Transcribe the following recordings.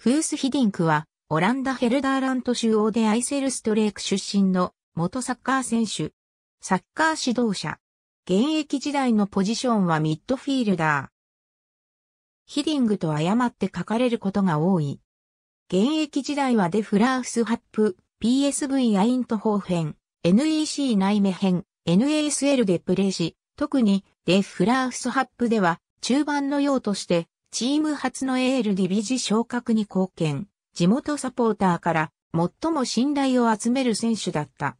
フースヒディンクは、オランダヘルダーラント州オーデアイセルストレーク出身の元サッカー選手、サッカー指導者。現役時代のポジションはミッドフィールダー。ヒディングと誤って書かれることが多い。現役時代はデフラーフスハップ、PSV アイントホーフェン、NEC 内目編、NASL でプレーし、特にデフラーフスハップでは中盤の用としてチーム初のエールディビジ昇格に貢献、地元サポーターから最も信頼を集める選手だった。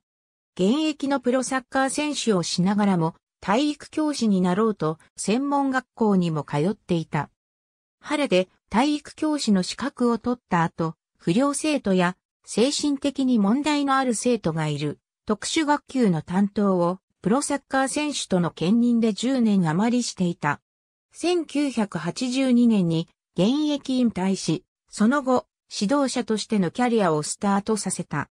現役のプロサッカー選手をしながらも、体育教師になろうと専門学校にも通っていた。晴れで体育教師の資格を取った後、不良生徒や精神的に問題のある生徒がいる特殊学級の担当をプロサッカー選手との兼任で10年余りしていた。1982年に現役引退し、その後、指導者としてのキャリアをスタートさせた。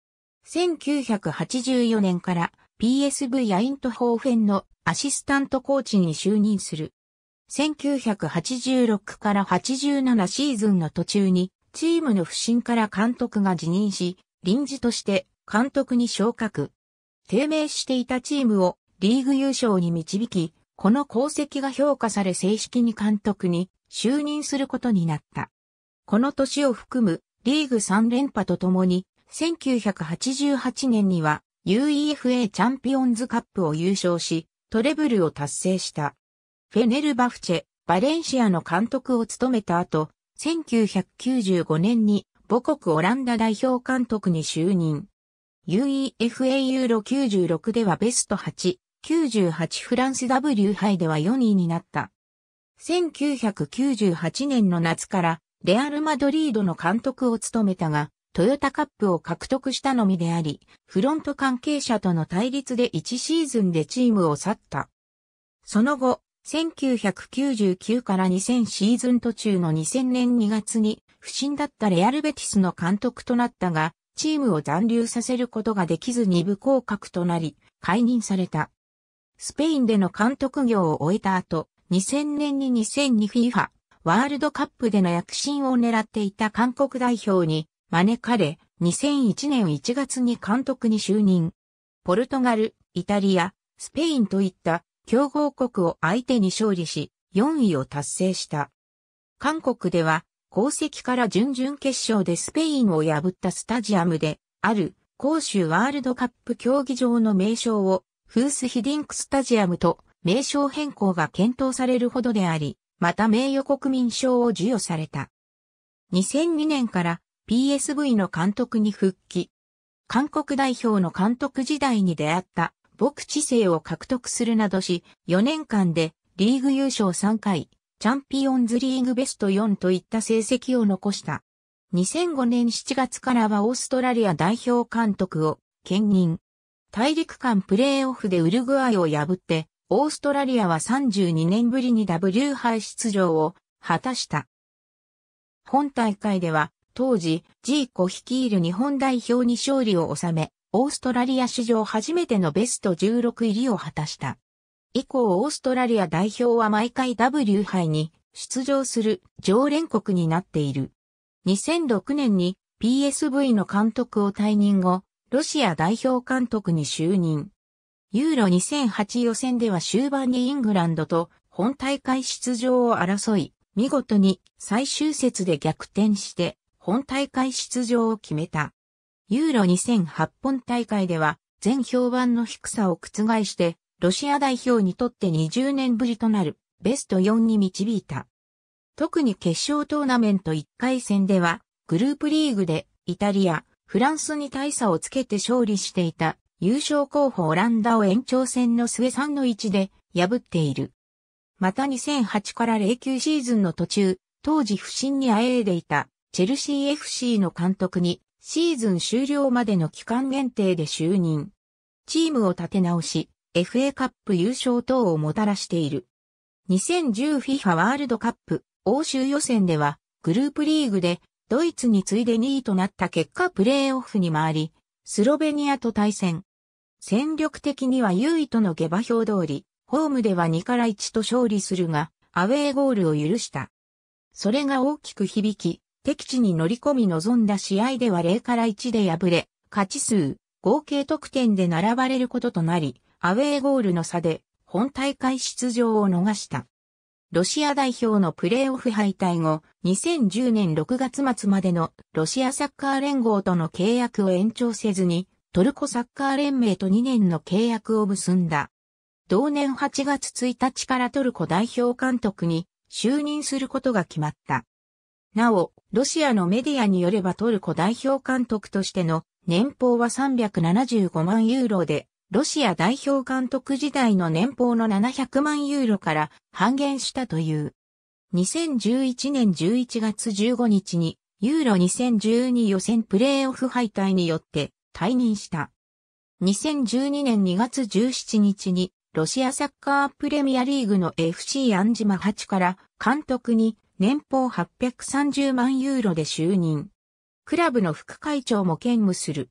1984年から PSV アイントホーフェンのアシスタントコーチに就任する。1986から87シーズンの途中にチームの不振から監督が辞任し、臨時として監督に昇格。低迷していたチームをリーグ優勝に導き、この功績が評価され正式に監督に就任することになった。この年を含むリーグ3連覇とともに、1988年には UEFA チャンピオンズカップを優勝し、トレブルを達成した。フェネルバフチェ、バレンシアの監督を務めた後、1995年に母国オランダ代表監督に就任。UEFA ユーロ96ではベスト8、98フランス W 杯では4位になった。1998年の夏からレアル・マドリードの監督を務めたが、トヨタカップを獲得したのみであり、フロント関係者との対立で1シーズンでチームを去った。その後、1999から2000シーズン途中の2000年2月に不審だったレアルベティスの監督となったが、チームを残留させることができず二部降格となり、解任された。スペインでの監督業を終えた後、2000年に 2002FIFA ワールドカップでの躍進を狙っていた韓国代表に招かれ、2001年1月に監督に就任。ポルトガル、イタリア、スペインといった強豪国を相手に勝利し、4位を達成した。韓国では、功績から準々決勝でスペインを破ったスタジアムで、ある、公衆ワールドカップ競技場の名称をフースヒディンクスタジアムと名称変更が検討されるほどであり、また名誉国民賞を授与された。2002年から PSV の監督に復帰。韓国代表の監督時代に出会った牧知性を獲得するなどし、4年間でリーグ優勝3回、チャンピオンズリーグベスト4といった成績を残した。2005年7月からはオーストラリア代表監督を兼任。大陸間プレーオフでウルグアイを破って、オーストラリアは32年ぶりに W 杯出場を果たした。本大会では、当時、ジーコ率いる日本代表に勝利を収め、オーストラリア史上初めてのベスト16入りを果たした。以降オーストラリア代表は毎回 W 杯に出場する常連国になっている。2006年に PSV の監督を退任後、ロシア代表監督に就任。ユーロ2008予選では終盤にイングランドと本大会出場を争い、見事に最終節で逆転して本大会出場を決めた。ユーロ2008本大会では全評判の低さを覆してロシア代表にとって20年ぶりとなるベスト4に導いた。特に決勝トーナメント1回戦ではグループリーグでイタリア、フランスに大差をつけて勝利していた優勝候補オランダを延長戦の末3の1で破っている。また2008から09シーズンの途中、当時不振にあえいでいたチェルシー FC の監督にシーズン終了までの期間限定で就任。チームを立て直し、FA カップ優勝等をもたらしている。2010FIFA ワールドカップ欧州予選ではグループリーグでドイツに次いで2位となった結果プレーオフに回り、スロベニアと対戦。戦力的には優位との下馬評通り、ホームでは2から1と勝利するが、アウェーゴールを許した。それが大きく響き、敵地に乗り込み臨んだ試合では0から1で敗れ、勝ち数、合計得点で並ばれることとなり、アウェーゴールの差で本大会出場を逃した。ロシア代表のプレーオフ敗退後、2010年6月末までのロシアサッカー連合との契約を延長せずに、トルコサッカー連盟と2年の契約を結んだ。同年8月1日からトルコ代表監督に就任することが決まった。なお、ロシアのメディアによればトルコ代表監督としての年俸は375万ユーロで、ロシア代表監督時代の年俸の700万ユーロから半減したという。2011年11月15日にユーロ2012予選プレーオフ敗退によって退任した。2012年2月17日にロシアサッカープレミアリーグの FC アンジマ8から監督に年俸830万ユーロで就任。クラブの副会長も兼務する。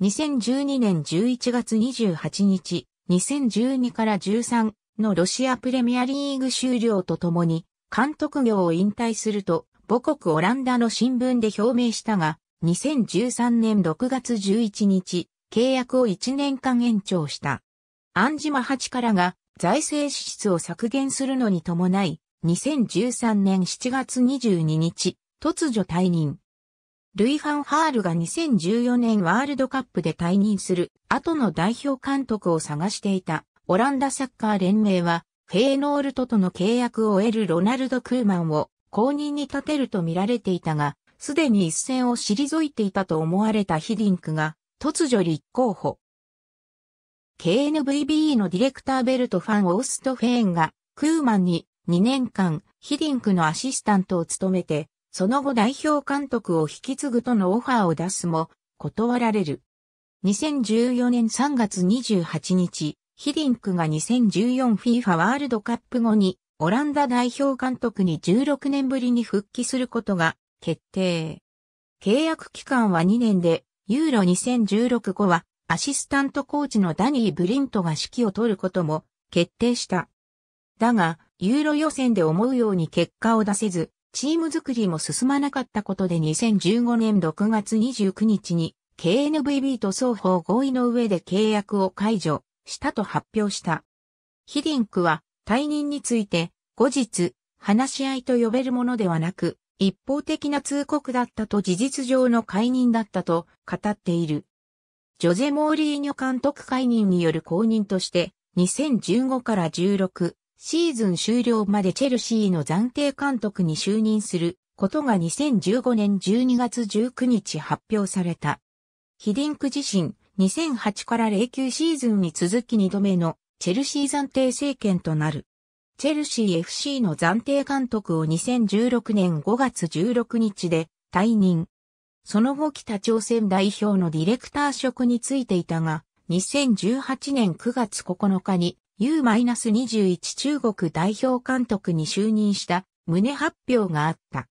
2012年11月28日、2012から13のロシアプレミアリーグ終了とともに、監督業を引退すると、母国オランダの新聞で表明したが、2013年6月11日、契約を1年間延長した。アンジマ8からが財政支出を削減するのに伴い、2013年7月22日、突如退任。ルイ・ファン・ハールが2014年ワールドカップで退任する後の代表監督を探していたオランダサッカー連盟はフェーノールトとの契約を得るロナルド・クーマンを公認に立てると見られていたが、すでに一線を退いていたと思われたヒディンクが突如立候補。KNVB のディレクターベルト・ファン・オーストフェーンがクーマンに2年間ヒディンクのアシスタントを務めてその後代表監督を引き継ぐとのオファーを出すも、断られる。2014年3月28日、ヒディンクが 2014FIFA ワールドカップ後に、オランダ代表監督に16年ぶりに復帰することが決定。契約期間は2年で、ユーロ2016後はアシスタントコーチのダニー・ブリントが指揮を取ることも決定した。だが、ユーロ予選で思うように結果を出せず、チーム作りも進まなかったことで2015年6月29日に KNVB と双方合意の上で契約を解除したと発表した。ヒディンクは退任について後日話し合いと呼べるものではなく一方的な通告だったと事実上の解任だったと語っている。ジョゼ・モーリーニョ監督解任による公認として2015から16シーズン終了までチェルシーの暫定監督に就任することが2015年12月19日発表された。ヒディンク自身、2008から09シーズンに続き2度目のチェルシー暫定政権となる。チェルシー FC の暫定監督を2016年5月16日で退任。その後北朝鮮代表のディレクター職についていたが、2018年9月9日に U-21 中国代表監督に就任した旨発表があった。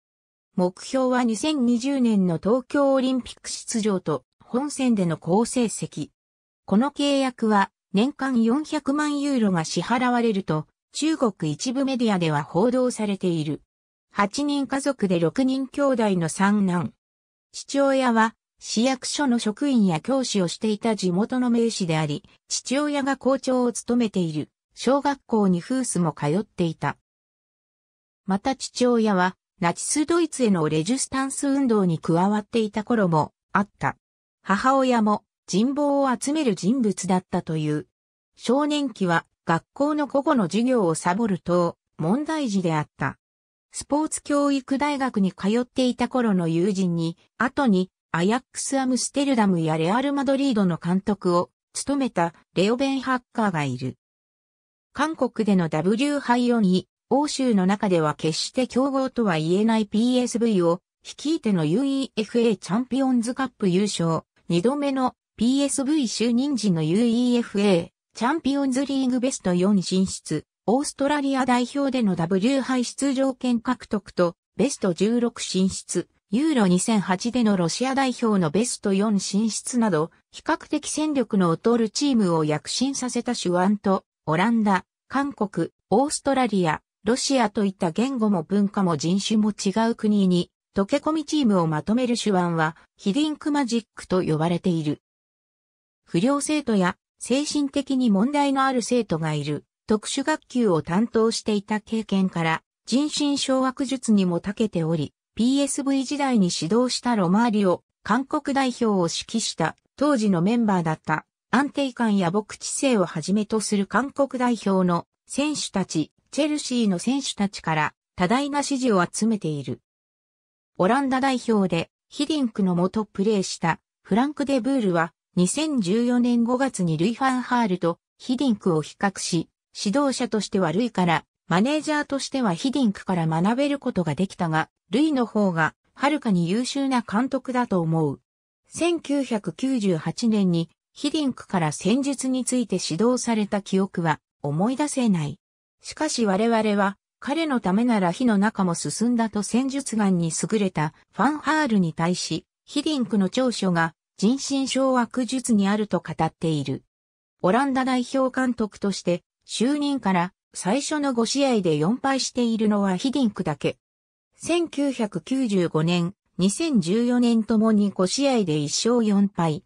目標は2020年の東京オリンピック出場と本戦での好成績。この契約は年間400万ユーロが支払われると中国一部メディアでは報道されている。8人家族で6人兄弟の三男。父親は市役所の職員や教師をしていた地元の名士であり、父親が校長を務めている小学校にフースも通っていた。また父親は、ナチスドイツへのレジュスタンス運動に加わっていた頃もあった。母親も人望を集める人物だったという。少年期は学校の午後の授業をサボると問題児であった。スポーツ教育大学に通っていた頃の友人に、後にアヤックス・アムステルダムやレアル・マドリードの監督を務めたレオベン・ハッカーがいる。韓国での W 杯をに、欧州の中では決して強豪とは言えない PSV を率いての UEFA チャンピオンズカップ優勝、2度目の PSV 就任時の UEFA チャンピオンズリーグベスト4進出、オーストラリア代表での W 杯出場権獲得とベスト16進出、ユーロ2008でのロシア代表のベスト4進出など、比較的戦力の劣るチームを躍進させた手腕と、オランダ、韓国、オーストラリア、ロシアといった言語も文化も人種も違う国に、溶け込みチームをまとめる手腕は、ヒディンクマジックと呼ばれている。不良生徒や、精神的に問題のある生徒がいる、特殊学級を担当していた経験から、人身掌握術にも長けており、PSV 時代に指導したロマーリオ、韓国代表を指揮した当時のメンバーだった安定感や牧知性をはじめとする韓国代表の選手たち、チェルシーの選手たちから多大な支持を集めている。オランダ代表でヒディンクの元プレーしたフランク・デブールは2014年5月にルイ・ファンハールとヒディンクを比較し、指導者としてはルイからマネージャーとしてはヒディンクから学べることができたが、ルイの方が、はるかに優秀な監督だと思う。1998年に、ヒディンクから戦術について指導された記憶は思い出せない。しかし我々は、彼のためなら火の中も進んだと戦術眼に優れたファンハールに対し、ヒディンクの長所が人心掌握術にあると語っている。オランダ代表監督として就任から最初の5試合で4敗しているのはヒディンクだけ。1995年、2014年ともに5試合で1勝4敗。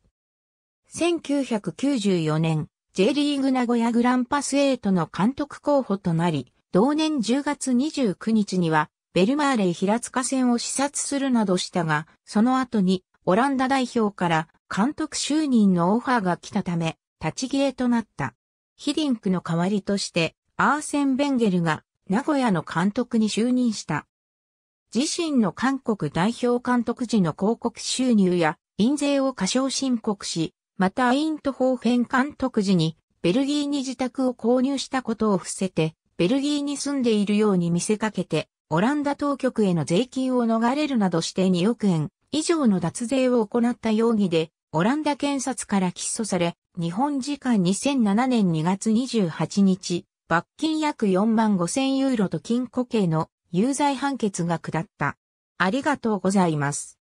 1994年、J リーグ名古屋グランパス8の監督候補となり、同年10月29日には、ベルマーレ平塚戦を視察するなどしたが、その後に、オランダ代表から監督就任のオファーが来たため、立ち消えとなった。ヒディンクの代わりとして、アーセン・ベンゲルが名古屋の監督に就任した。自身の韓国代表監督時の広告収入や印税を過小申告し、またイントホーフェン監督時にベルギーに自宅を購入したことを伏せて、ベルギーに住んでいるように見せかけて、オランダ当局への税金を逃れるなどして2億円以上の脱税を行った容疑で、オランダ検察から起訴され、日本時間2007年2月28日、罰金約4万5千ユーロと金庫刑の有罪判決が下った。ありがとうございます。